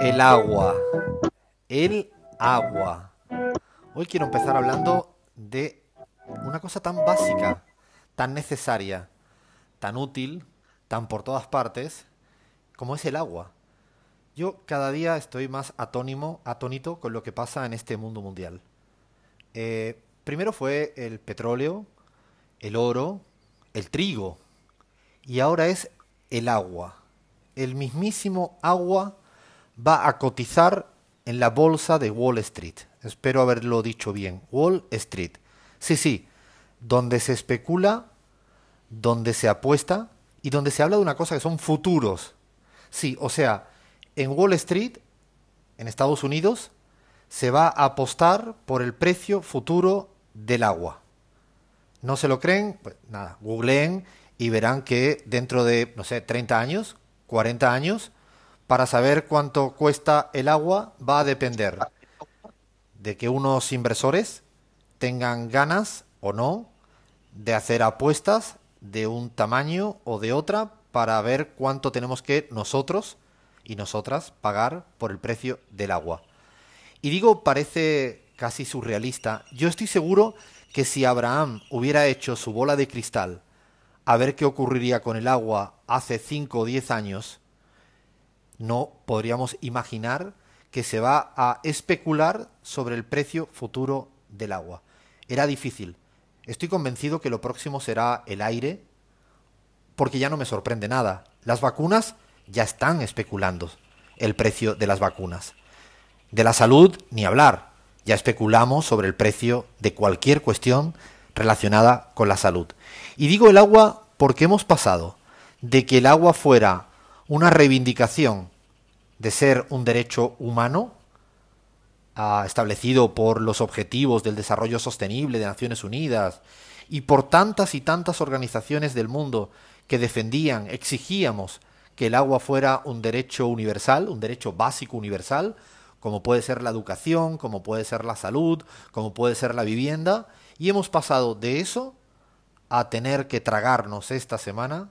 El agua. El agua. Hoy quiero empezar hablando de una cosa tan básica, tan necesaria, tan útil, tan por todas partes, como es el agua. Yo cada día estoy más atónimo, atónito con lo que pasa en este mundo mundial. Eh, primero fue el petróleo, el oro, el trigo, y ahora es el agua. El mismísimo agua va a cotizar en la bolsa de Wall Street. Espero haberlo dicho bien. Wall Street. Sí, sí, donde se especula, donde se apuesta y donde se habla de una cosa que son futuros. Sí, o sea, en Wall Street, en Estados Unidos, se va a apostar por el precio futuro del agua. ¿No se lo creen? Pues nada, googleen y verán que dentro de, no sé, 30 años, 40 años, para saber cuánto cuesta el agua va a depender de que unos inversores tengan ganas o no de hacer apuestas de un tamaño o de otra para ver cuánto tenemos que nosotros y nosotras pagar por el precio del agua. Y digo, parece casi surrealista, yo estoy seguro que si Abraham hubiera hecho su bola de cristal a ver qué ocurriría con el agua hace 5 o 10 años, no podríamos imaginar que se va a especular sobre el precio futuro del agua. Era difícil. Estoy convencido que lo próximo será el aire, porque ya no me sorprende nada. Las vacunas ya están especulando el precio de las vacunas. De la salud, ni hablar. Ya especulamos sobre el precio de cualquier cuestión relacionada con la salud. Y digo el agua porque hemos pasado de que el agua fuera una reivindicación de ser un derecho humano ah, establecido por los objetivos del desarrollo sostenible de Naciones Unidas y por tantas y tantas organizaciones del mundo que defendían, exigíamos que el agua fuera un derecho universal, un derecho básico universal, como puede ser la educación, como puede ser la salud, como puede ser la vivienda, y hemos pasado de eso a tener que tragarnos esta semana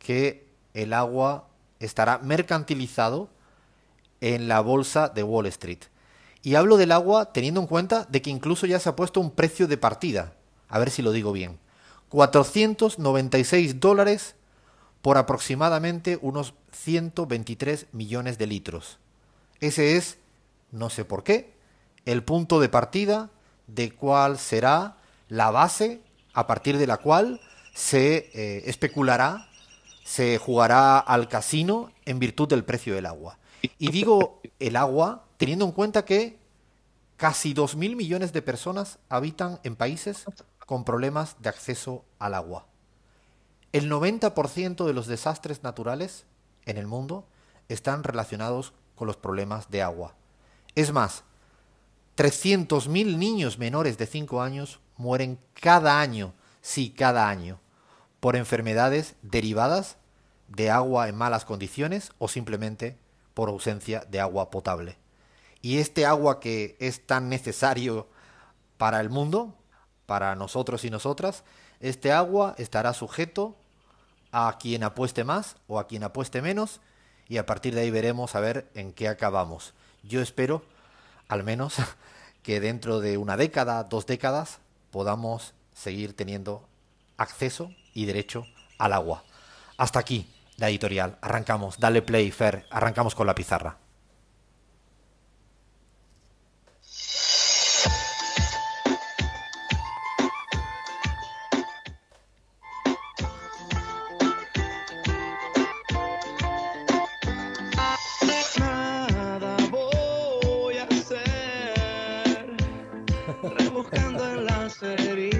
que el agua estará mercantilizado en la bolsa de Wall Street. Y hablo del agua teniendo en cuenta de que incluso ya se ha puesto un precio de partida. A ver si lo digo bien. 496 dólares por aproximadamente unos 123 millones de litros. Ese es, no sé por qué, el punto de partida de cuál será la base a partir de la cual se eh, especulará se jugará al casino en virtud del precio del agua. Y digo el agua teniendo en cuenta que casi 2.000 millones de personas habitan en países con problemas de acceso al agua. El 90% de los desastres naturales en el mundo están relacionados con los problemas de agua. Es más, 300.000 niños menores de 5 años mueren cada año, sí, cada año, por enfermedades derivadas de agua en malas condiciones o simplemente por ausencia de agua potable. Y este agua que es tan necesario para el mundo, para nosotros y nosotras, este agua estará sujeto a quien apueste más o a quien apueste menos y a partir de ahí veremos a ver en qué acabamos. Yo espero, al menos, que dentro de una década, dos décadas, podamos seguir teniendo acceso y derecho al agua. Hasta aquí la editorial. Arrancamos. Dale play, Fer. Arrancamos con la pizarra. Rebuscando en la